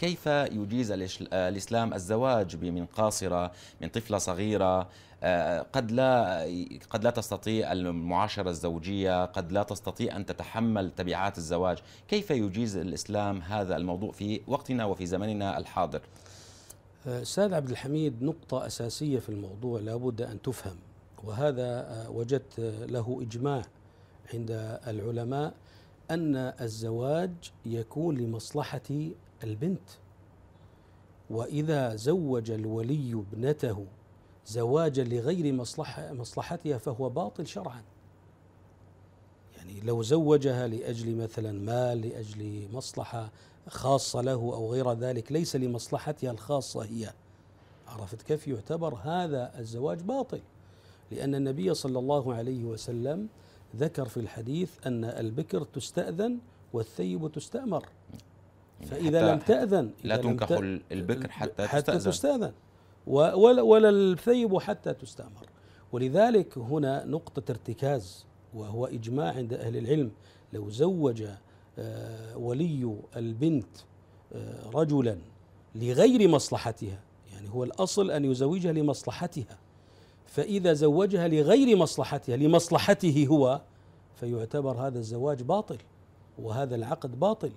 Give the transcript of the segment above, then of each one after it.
كيف يجيز آه، الإسلام الزواج من قاصرة من طفلة صغيرة آه، قد لا قد لا تستطيع المعاشرة الزوجية قد لا تستطيع أن تتحمل تبعات الزواج كيف يجيز الإسلام هذا الموضوع في وقتنا وفي زمننا الحاضر آه، استاذ عبد الحميد نقطة أساسية في الموضوع لابد أن تفهم وهذا وجدت له إجماع عند العلماء أن الزواج يكون لمصلحة البنت وإذا زوج الولي ابنته زواجا لغير مصلحة مصلحتها فهو باطل شرعا يعني لو زوجها لأجل مثلا مال لأجل مصلحة خاصة له أو غير ذلك ليس لمصلحتها الخاصة هي عرفت كيف يعتبر هذا الزواج باطل لأن النبي صلى الله عليه وسلم ذكر في الحديث أن البكر تستأذن والثيب تستأمر يعني فاذا لم تاذن لا تنكح البكر حتى, حتى تستاذن, تستأذن ولا, ولا الثيب حتى تستامر ولذلك هنا نقطه ارتكاز وهو اجماع عند اهل العلم لو زوج آه، ولي البنت آه، رجلا لغير مصلحتها يعني هو الاصل ان يزوجها لمصلحتها فاذا زوجها لغير مصلحتها لمصلحته هو فيعتبر هذا الزواج باطل وهذا العقد باطل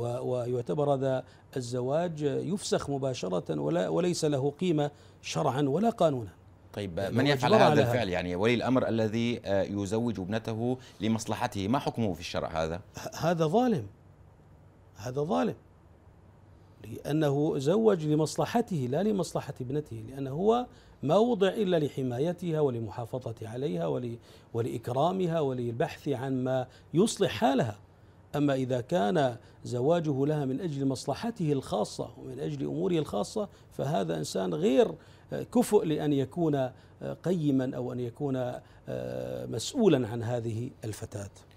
ويعتبر هذا الزواج يفسخ مباشرة ولا وليس له قيمة شرعا ولا قانونا طيب يعني من يفعل هذا الفعل يعني ولي الأمر الذي آه، يزوج ابنته لمصلحته ما حكمه في الشرع هذا؟ هذا ظالم هذا ظالم لأنه زوج لمصلحته لا لمصلحة ابنته لأنه هو ما وضع إلا لحمايتها ولمحافظة عليها ولإكرامها وللبحث عن ما يصلح حالها أما إذا كان زواجه لها من أجل مصلحته الخاصة ومن أجل أموره الخاصة فهذا إنسان غير آه، كفؤ لأن يكون آه، قيما أو أن يكون آه، مسؤولا عن هذه الفتاة